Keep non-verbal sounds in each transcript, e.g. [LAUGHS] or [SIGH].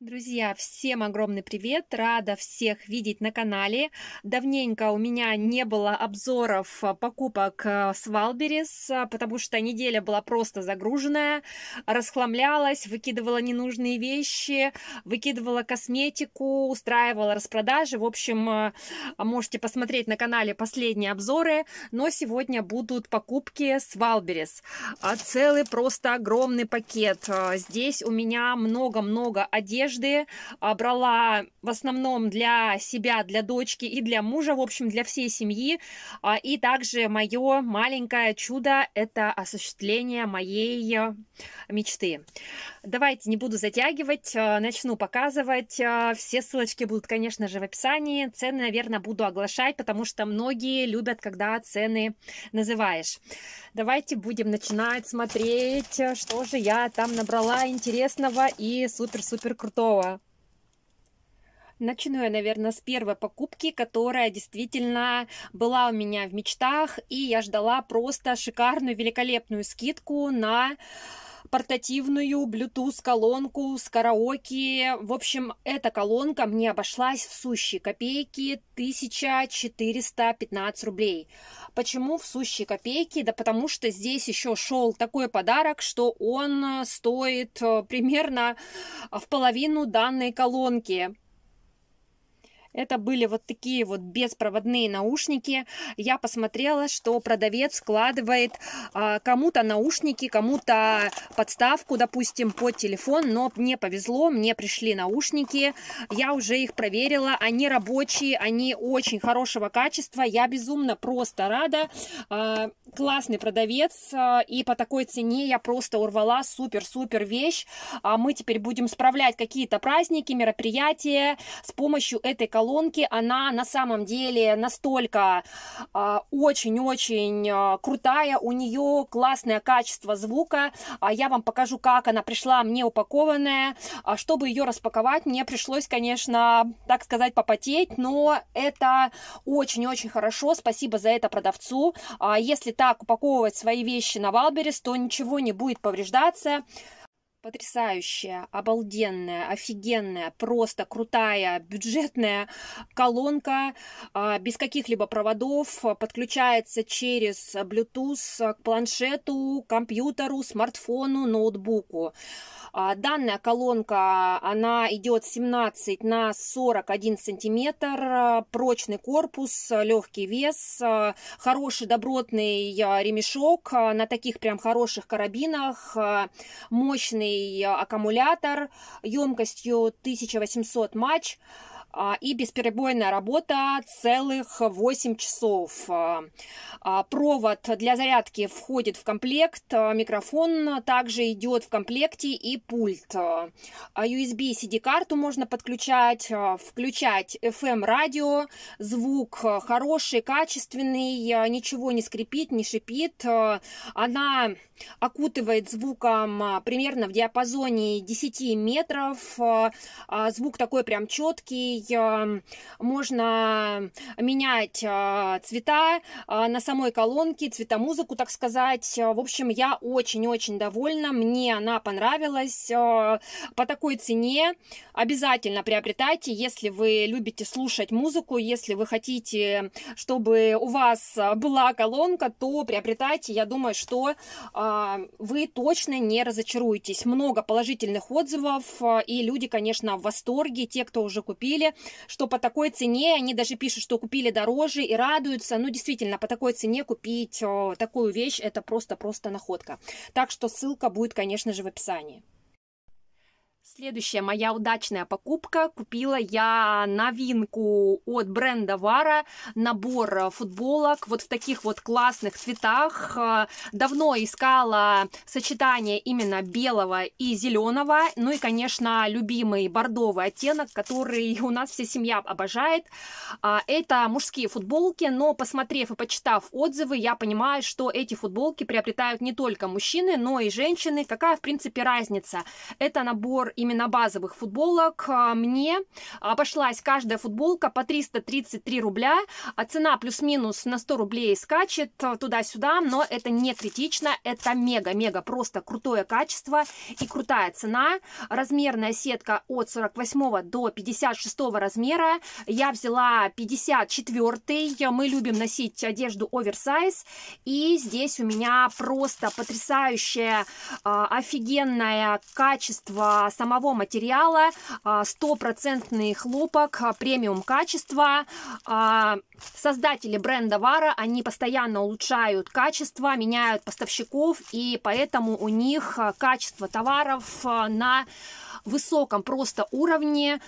Друзья, всем огромный привет! Рада всех видеть на канале. Давненько у меня не было обзоров э, покупок э, с Валберес, э, потому что неделя была просто загруженная, расхламлялась, выкидывала ненужные вещи, выкидывала косметику, устраивала распродажи. В общем, а можете посмотреть на канале последние обзоры, но сегодня будут покупки с Валберес. Целый просто огромный пакет. Здесь у меня много-много одежды, одежды, а, брала в основном для себя, для дочки и для мужа, в общем, для всей семьи. А, и также мое маленькое чудо – это осуществление моей э, мечты. Давайте не буду затягивать, э, начну показывать. Э, все ссылочки будут, конечно же, в описании. Цены, наверное, буду оглашать, потому что многие любят, когда цены называешь. Давайте будем начинать смотреть, что же я там набрала интересного и супер-супер крутого готово. Начну я, наверное, с первой покупки, которая действительно была у меня в мечтах, и я ждала просто шикарную, великолепную скидку на портативную Bluetooth-колонку с караоке. В общем, эта колонка мне обошлась в сущие копейки 1415 рублей. Почему в сущие копейки? Да потому что здесь еще шел такой подарок, что он э, стоит э, примерно в половину данной колонки. Это были вот такие вот беспроводные наушники. Я посмотрела, что продавец складывает а, кому-то наушники, кому-то подставку, допустим, под телефон, но мне повезло, мне пришли наушники, я уже их проверила, они рабочие, они очень хорошего качества, я безумно просто рада, а, классный продавец, а, и по такой цене я просто урвала супер-супер вещь, а мы теперь будем справлять какие-то праздники, мероприятия с помощью этой компании колонки, она на самом деле настолько а, очень-очень а, крутая, у нее классное качество звука, а я вам покажу, как она пришла мне упакованная, а, чтобы ее распаковать, мне пришлось, конечно, так сказать, попотеть, но это очень-очень хорошо, спасибо за это продавцу, а если так упаковывать свои вещи на Валберес, то ничего не будет повреждаться, потрясающая, обалденная, офигенная, просто крутая бюджетная колонка а, без каких-либо проводов, а, подключается через Bluetooth к планшету, компьютеру, смартфону, ноутбуку. А, данная колонка, она идет 17 на 41 сантиметр, а, прочный корпус, легкий вес, а, хороший добротный ремешок на таких прям хороших карабинах, мощный аккумулятор емкостью 1800 матч. А, и бесперебойная работа целых 8 часов. А, а, провод для зарядки входит в комплект, микрофон также идет в комплекте и пульт. USB CD-карту можно подключать, включать FM-радио, звук хороший, качественный, ничего не скрипит, не шипит. Она окутывает звуком примерно в диапазоне 10 метров. Звук такой прям четкий, можно менять а, цвета а, на самой колонке, цветомузыку, так сказать. А, в общем, я очень-очень довольна, мне она понравилась по такой цене. Обязательно приобретайте, если вы любите слушать музыку, если вы хотите, чтобы у вас была колонка, то приобретайте. Я думаю, что вы точно не разочаруетесь. Много положительных отзывов, и люди, конечно, в восторге, те, кто уже купили что по такой цене, они даже пишут, что купили дороже и радуются. Ну, действительно, по такой цене купить о, э, такую вещь, это просто-просто находка. Так что ссылка будет, конечно же, в описании. Следующая моя удачная покупка. Купила я новинку от бренда Вара. Набор футболок вот в таких вот классных цветах. Давно искала сочетание именно белого и зеленого. Ну и, конечно, любимый бордовый оттенок, который [LAUGHS] у нас вся семья обожает. А, это мужские футболки, но посмотрев и почитав отзывы, я понимаю, что эти футболки приобретают не только мужчины, но и женщины. Какая, в принципе, разница? Это набор именно базовых футболок а, мне обошлась а, каждая футболка по 333 рубля, а цена плюс-минус на 100 рублей скачет а, туда-сюда, но это не критично, это мега-мега просто крутое качество и крутая цена. Размерная сетка от 48 до 56 размера, я взяла 54, мы любим носить одежду оверсайз, и здесь у меня просто потрясающее, офигенное качество самого самого материала, а, стопроцентный хлопок, а, премиум качества. А, создатели бренда Вара, они постоянно улучшают качество, меняют поставщиков, и поэтому у них качество товаров на высоком просто уровне.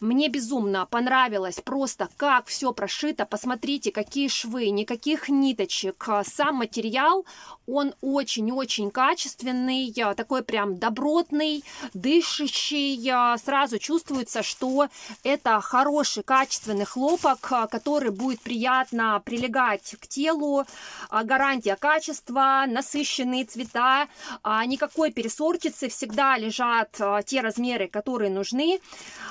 Мне безумно понравилось просто, как все прошито. Посмотрите, какие швы, никаких ниточек. Сам материал, он очень-очень качественный, такой прям добротный, дышащий. Сразу чувствуется, что это хороший качественный хлопок, который будет приятно прилегать к телу. Гарантия качества, насыщенные цвета, а никакой пересортицы. Всегда лежат а, те размеры, размеры, которые нужны.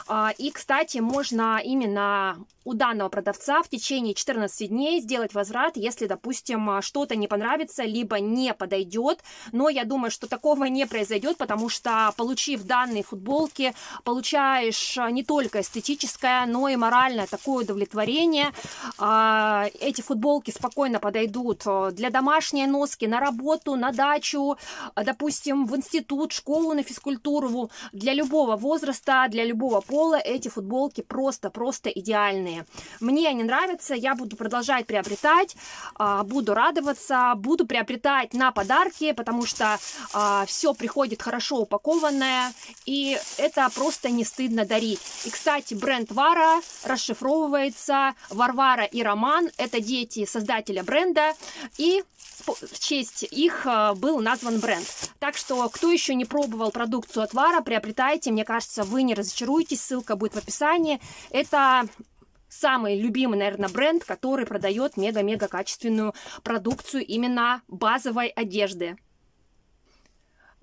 А, и, кстати, можно именно у данного продавца в течение 14 дней сделать возврат, если, допустим, что-то не понравится, либо не подойдет. Но я думаю, что такого не произойдет, потому что, получив данные футболки, получаешь а, не только эстетическое, но и моральное такое удовлетворение. А, эти футболки спокойно подойдут для домашней носки, на работу, на дачу, допустим, в институт, школу, на физкультуру, для любого возраста, для любого пола эти футболки просто-просто идеальные. Мне они нравятся, я буду продолжать приобретать, а, буду радоваться, буду приобретать на подарки, потому что а, все приходит хорошо упакованное, и это просто не стыдно дарить. И, кстати, бренд Вара расшифровывается Варвара и Роман, это дети создателя бренда, и в честь их э, был назван бренд. Так что, кто еще не пробовал продукцию отвара, приобретайте. Мне кажется, вы не разочаруетесь. Ссылка будет в описании. Это самый любимый, наверное, бренд, который продает мега-мега качественную продукцию именно базовой одежды.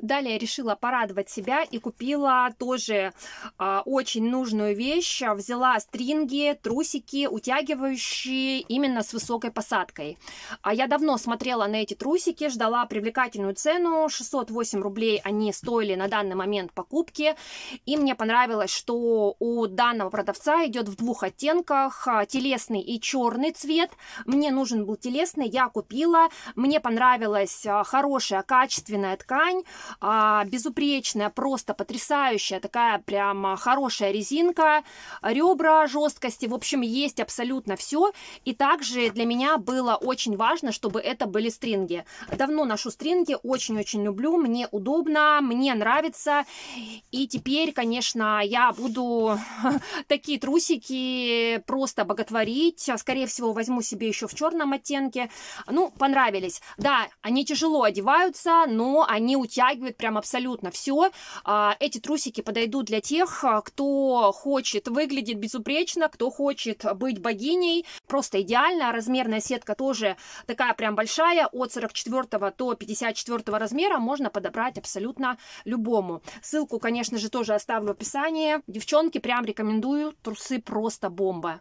Далее решила порадовать себя и купила тоже э, очень нужную вещь. Взяла стринги, трусики, утягивающие именно с высокой посадкой. А я давно смотрела на эти трусики, ждала привлекательную цену. 608 рублей они стоили на данный момент покупки. И мне понравилось, что у данного продавца идет в двух оттенках. А, телесный и черный цвет. Мне нужен был телесный, я купила. Мне понравилась а, хорошая, качественная ткань а, безупречная, просто потрясающая, такая прям а, хорошая резинка, ребра жесткости, в общем, есть абсолютно все. И также для меня было очень важно, чтобы это были стринги. Давно ношу стринги, очень-очень люблю, мне удобно, мне нравится. И теперь, конечно, я буду [LAUGHS] такие трусики просто боготворить. Скорее всего, возьму себе еще в черном оттенке. Ну, понравились. Да, они тяжело одеваются, но они утягиваются обтягивает прям абсолютно все. А, эти трусики подойдут для тех, а, кто хочет выглядеть безупречно, кто хочет быть богиней. Просто идеально. Размерная сетка тоже такая прям большая. От 44 до 54 размера можно подобрать абсолютно любому. Ссылку, конечно же, тоже оставлю в описании. Девчонки, прям рекомендую. Трусы просто бомба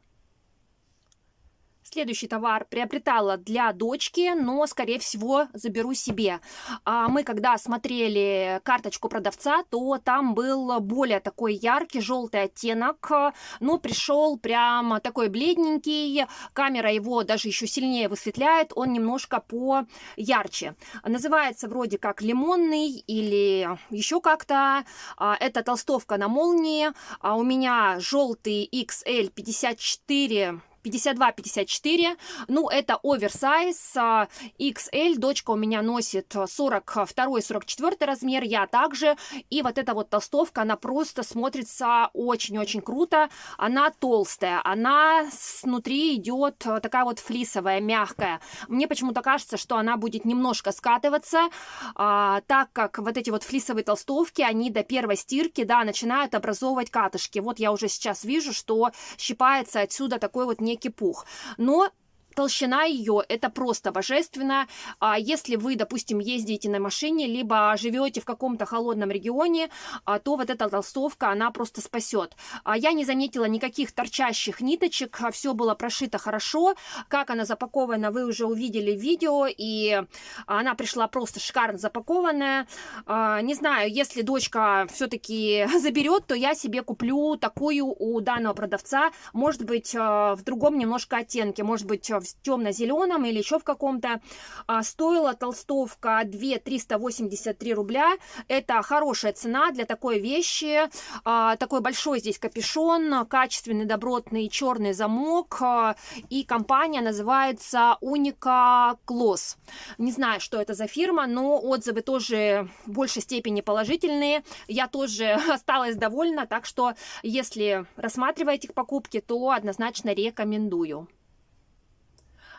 следующий товар приобретала для дочки, но, скорее всего, заберу себе. А мы, когда смотрели карточку продавца, то там был более такой яркий желтый оттенок, но ну, пришел прям такой бледненький, камера его даже еще сильнее высветляет, он немножко по ярче. Называется вроде как лимонный или еще как-то. А, это толстовка на молнии. А У меня желтый XL54 52-54. Ну, это оверсайз. XL а, дочка у меня носит 42-44 размер, я также. И вот эта вот толстовка, она просто смотрится очень-очень круто. Она толстая, она снутри идет э, такая вот флисовая, мягкая. Мне почему-то кажется, что она будет немножко скатываться, а, так как вот эти вот флисовые толстовки, они до первой стирки, да, начинают образовывать катышки. Вот я уже сейчас вижу, что щипается отсюда такой вот не некий пух. Но толщина ее это просто божественно. А если вы, допустим, ездите на машине, либо живете в каком-то холодном регионе, а, то вот эта толстовка, она просто спасет. А Я не заметила никаких торчащих ниточек, а все было прошито хорошо. Как она запакована, вы уже увидели в видео, и она пришла просто шикарно запакованная. А, не знаю, если дочка все-таки [LAUGHS] заберет, то я себе куплю такую у данного продавца, может быть, в другом немножко оттенке, может быть, в темно-зеленом или еще в каком-то. А, стоила толстовка 2 383 рубля. Это хорошая цена для такой вещи. А, такой большой здесь капюшон, качественный добротный черный замок. А, и компания называется Unica Close. Не знаю, что это за фирма, но отзывы тоже в большей степени положительные. Я тоже [LAUGHS] осталась довольна, так что если рассматриваете покупки, то однозначно рекомендую.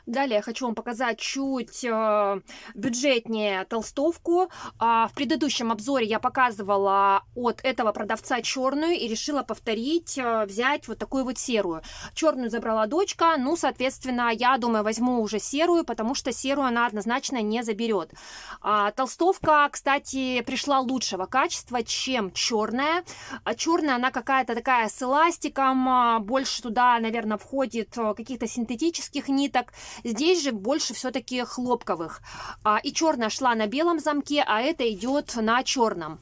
Далее я хочу вам показать чуть э, бюджетнее толстовку. А, в предыдущем обзоре я показывала от этого продавца черную и решила повторить, э, взять вот такую вот серую. Черную забрала дочка, ну, соответственно, я думаю, возьму уже серую, потому что серую она однозначно не заберет. А, толстовка, кстати, пришла лучшего качества, чем черная. А черная она какая-то такая с эластиком, а, больше туда, наверное, входит э, каких-то синтетических ниток. Здесь же больше все-таки хлопковых. А, и черная шла на белом замке, а это идет на черном.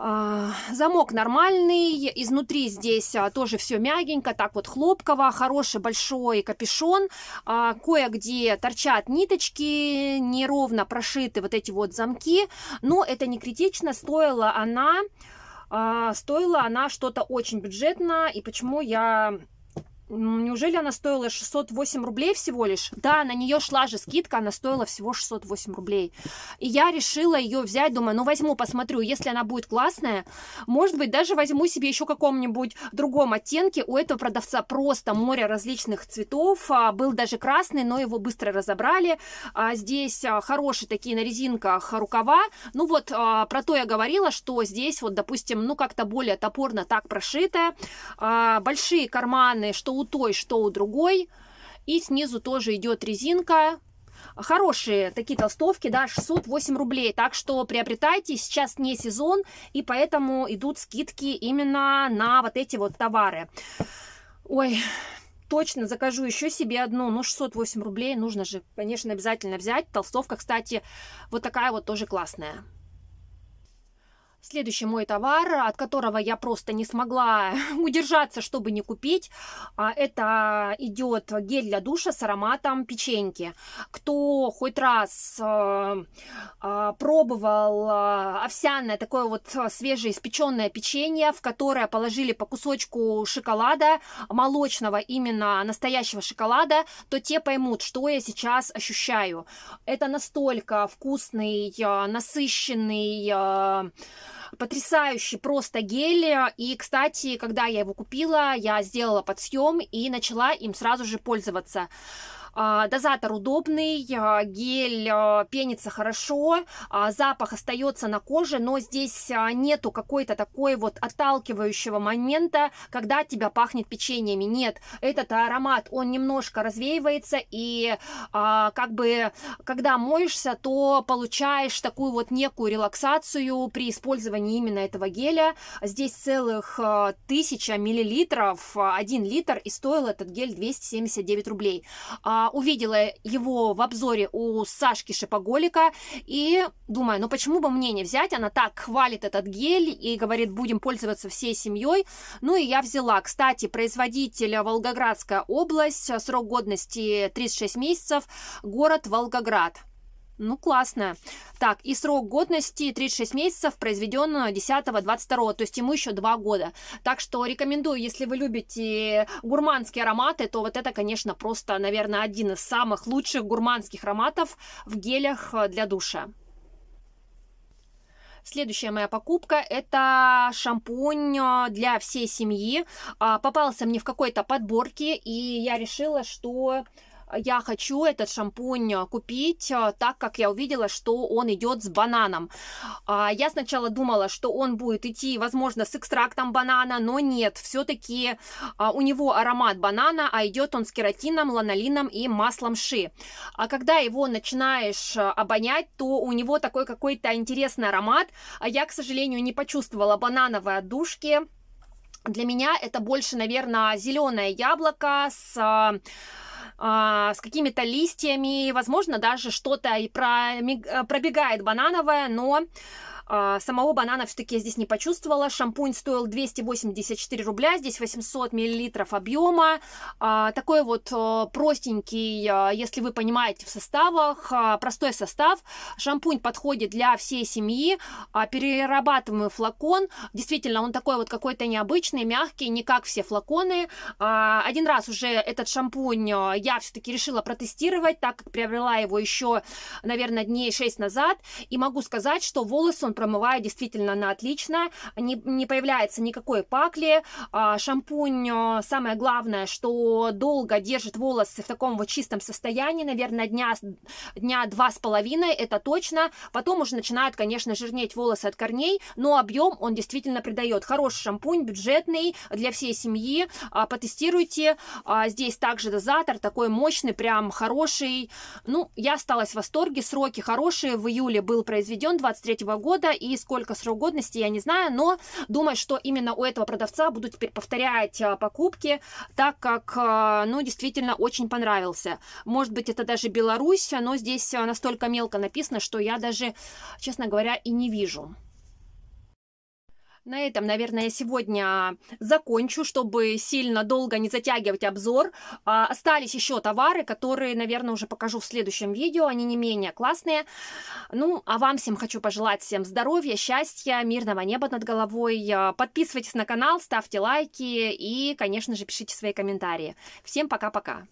А, замок нормальный, изнутри здесь а, тоже все мягенько, так вот хлопково, хороший большой капюшон, а, кое-где торчат ниточки, неровно прошиты вот эти вот замки, но это не критично, стоила она, стоила она что-то очень бюджетно, и почему я ну, неужели она стоила 608 рублей всего лишь? Да, на нее шла же скидка, она стоила всего 608 рублей. И я решила ее взять, думаю, ну возьму, посмотрю, если она будет классная, может быть, даже возьму себе еще каком-нибудь другом оттенке. У этого продавца просто море различных цветов, а, был даже красный, но его быстро разобрали. А, здесь а, хорошие такие на резинках рукава. Ну вот, про то я говорила, что здесь вот, допустим, ну как-то более топорно так прошитая. Большие карманы, что у той, что у другой. И снизу тоже идет резинка. Хорошие такие толстовки, да, 608 рублей. Так что приобретайте, сейчас не сезон, и поэтому идут скидки именно на вот эти вот товары. Ой, точно закажу еще себе одну, ну 608 рублей нужно же, конечно, обязательно взять. Толстовка, кстати, вот такая вот тоже классная. Следующий мой товар, от которого я просто не смогла [LAUGHS] удержаться, чтобы не купить, а, это идет гель для душа с ароматом печеньки. Кто хоть раз э, э, пробовал э, овсяное, такое вот свежеиспеченное печенье, в которое положили по кусочку шоколада, молочного, именно настоящего шоколада, то те поймут, что я сейчас ощущаю. Это настолько вкусный, насыщенный Потрясающий просто гель. И, кстати, когда я его купила, я сделала подсъем и начала им сразу же пользоваться. А, дозатор удобный, а, гель а, пенится хорошо, запах остается на коже, но здесь нету какой-то такой вот отталкивающего момента, когда тебя пахнет печеньями. Нет, этот аромат, он немножко развеивается, и как бы, когда моешься, то получаешь такую вот некую релаксацию при использовании именно этого геля. Здесь целых 1000 миллилитров, 1 литр, и стоил этот гель 279 рублей. А а, увидела его в обзоре у Сашки Шипоголика и думаю, ну почему бы мне не взять? Она так хвалит этот гель и говорит, будем пользоваться всей семьей. Ну и я взяла. Кстати, производитель Волгоградская область, срок годности 36 месяцев, город Волгоград. Ну, классная. Так, и срок годности 36 месяцев произведен 10-22, то есть ему еще 2 года. Так что рекомендую, если вы любите гурманские ароматы, то вот это, конечно, просто, наверное, один из самых лучших гурманских ароматов в гелях для душа. Следующая моя покупка это шампунь э, для всей семьи. А, попался мне в какой-то подборке, и я решила, что я хочу этот шампунь а, купить, а, так как я увидела, что он идет с бананом. А, я сначала думала, что он будет идти, возможно, с экстрактом банана, но нет, все-таки у него аромат банана, а идет он с кератином, ланолином и маслом ши. А когда его начинаешь обонять, то у него такой какой-то интересный аромат. Я, к сожалению, не почувствовала банановой отдушки. Для меня это больше, наверное, зеленое яблоко с а, с какими-то листьями, возможно, даже что-то и про, э, пробегает банановое, но а, самого банана все-таки я здесь не почувствовала. Шампунь стоил 284 рубля, здесь 800 миллилитров объема. А, такой вот э, простенький, э, если вы понимаете в составах, э, простой состав. Шампунь подходит для всей семьи. А, перерабатываемый флакон, действительно, он такой вот какой-то необычный, мягкий, не как все флаконы. один раз уже этот шампунь я все-таки решила протестировать, так как приобрела его еще, наверное, дней 6 назад. И могу сказать, что волосы он промываю действительно на отлично, не, не появляется никакой пакли, а, шампунь, э, самое главное, что долго держит волосы в таком вот чистом состоянии, наверное, дня, дня два с половиной, это точно, потом уже начинают, конечно, жирнеть волосы от корней, но объем он действительно придает, хороший шампунь, бюджетный, для всей семьи, а, потестируйте, а, здесь также дозатор, такой мощный, прям хороший, ну, я осталась в восторге, сроки хорошие, в июле был произведен 23 года, года и сколько срок годности, я не знаю, но думаю, что именно у этого продавца буду теперь повторять а, покупки, так как, а, ну, действительно очень понравился. Может быть, это даже Беларусь, но здесь а, настолько мелко написано, что я даже, честно говоря, и не вижу. На этом, наверное, я сегодня закончу, чтобы сильно долго не затягивать обзор. А, остались еще товары, которые, наверное, уже покажу в следующем видео. Они не менее классные. Ну, а вам всем хочу пожелать всем здоровья, счастья, мирного неба над головой. А, подписывайтесь на канал, ставьте лайки и, конечно же, пишите свои комментарии. Всем пока-пока.